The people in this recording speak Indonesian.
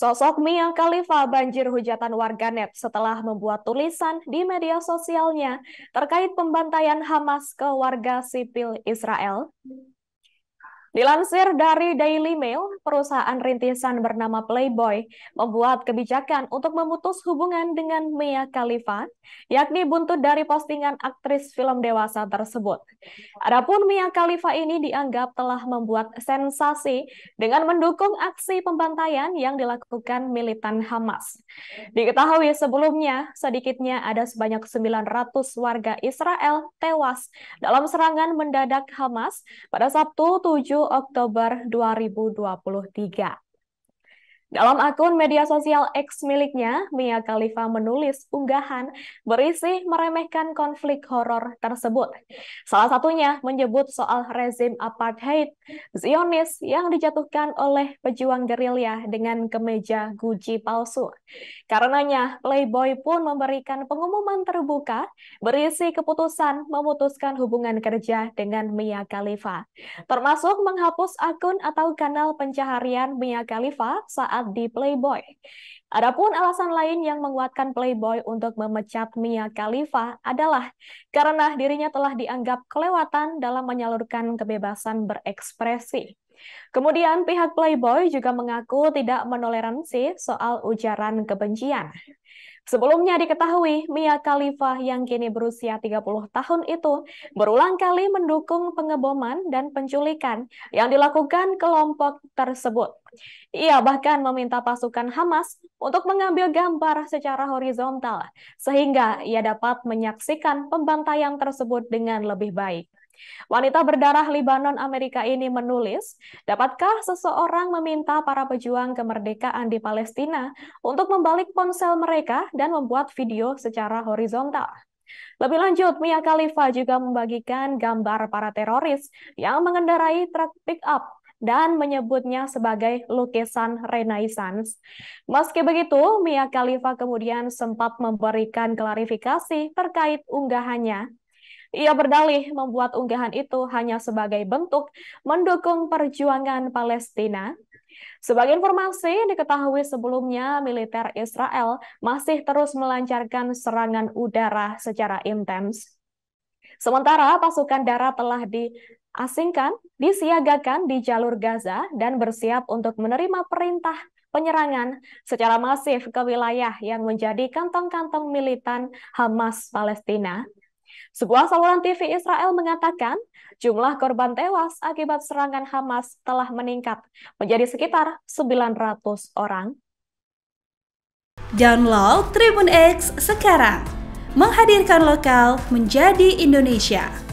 Sosok Mia Khalifa banjir hujatan warganet setelah membuat tulisan di media sosialnya terkait pembantaian Hamas ke warga sipil Israel Dilansir dari Daily Mail, perusahaan rintisan bernama Playboy membuat kebijakan untuk memutus hubungan dengan Mia Khalifa, yakni buntut dari postingan aktris film dewasa tersebut. Adapun Mia Khalifa ini dianggap telah membuat sensasi dengan mendukung aksi pembantaian yang dilakukan militan Hamas. Diketahui sebelumnya, sedikitnya ada sebanyak 900 warga Israel tewas dalam serangan mendadak Hamas pada Sabtu 7 7 Oktober 2023. Dalam akun media sosial X miliknya, Mia Khalifa menulis unggahan berisi meremehkan konflik horor tersebut. Salah satunya menyebut soal rezim apartheid Zionis yang dijatuhkan oleh pejuang gerilya dengan kemeja Gucci palsu. Karenanya, Playboy pun memberikan pengumuman terbuka berisi keputusan memutuskan hubungan kerja dengan Mia Khalifa, termasuk menghapus akun atau kanal pencaharian Mia Khalifa saat saat di Playboy. Adapun alasan lain yang menguatkan Playboy untuk memecat Mia Khalifa adalah karena dirinya telah dianggap kelewatan dalam menyalurkan kebebasan berekspresi. Kemudian pihak Playboy juga mengaku tidak menoleransi soal ujaran kebencian. Sebelumnya diketahui, Mia Khalifah yang kini berusia 30 tahun itu berulang kali mendukung pengeboman dan penculikan yang dilakukan kelompok tersebut. Ia bahkan meminta pasukan Hamas untuk mengambil gambar secara horizontal sehingga ia dapat menyaksikan pembantaian tersebut dengan lebih baik. Wanita berdarah Libanon Amerika ini menulis, dapatkah seseorang meminta para pejuang kemerdekaan di Palestina untuk membalik ponsel mereka dan membuat video secara horizontal? Lebih lanjut, Mia Khalifa juga membagikan gambar para teroris yang mengendarai truk pick-up dan menyebutnya sebagai lukisan renaissance. Meski begitu, Mia Khalifa kemudian sempat memberikan klarifikasi terkait unggahannya ia berdalih membuat unggahan itu hanya sebagai bentuk mendukung perjuangan Palestina sebagai informasi, diketahui sebelumnya militer Israel masih terus melancarkan serangan udara secara intens. Sementara pasukan darat telah diasingkan, disiagakan di jalur Gaza dan bersiap untuk menerima perintah penyerangan secara masif ke wilayah yang menjadi kantong-kantong militan Hamas Palestina sebuah saluran TV Israel mengatakan jumlah korban tewas akibat serangan Hamas telah meningkat menjadi sekitar 900 orang. Download Tribun X sekarang. Menghadirkan lokal menjadi Indonesia.